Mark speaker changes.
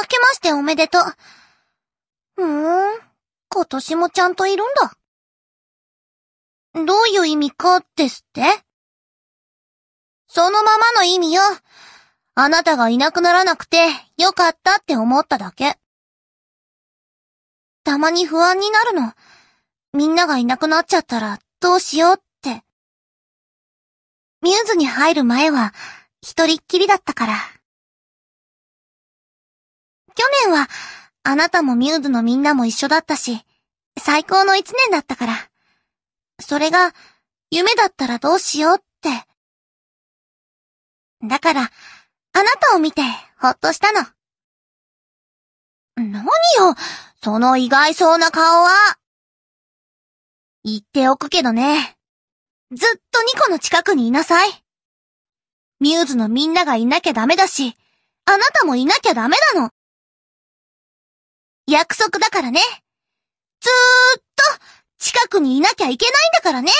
Speaker 1: 明けましておめでとう。ふーん、今年もちゃんといるんだ。どういう意味かですってそのままの意味よ。あなたがいなくならなくてよかったって思っただけ。たまに不安になるの。みんながいなくなっちゃったらどうしようって。ミューズに入る前は一人っきりだったから。去年は、あなたもミューズのみんなも一緒だったし、最高の一年だったから。それが、夢だったらどうしようって。だから、あなたを見て、ほっとしたの。何よ、その意外そうな顔は。言っておくけどね。ずっとニコの近くにいなさい。ミューズのみんながいなきゃダメだし、あなたもいなきゃダメなの。約束だからね。ずーっと近くにいなきゃいけないんだからね。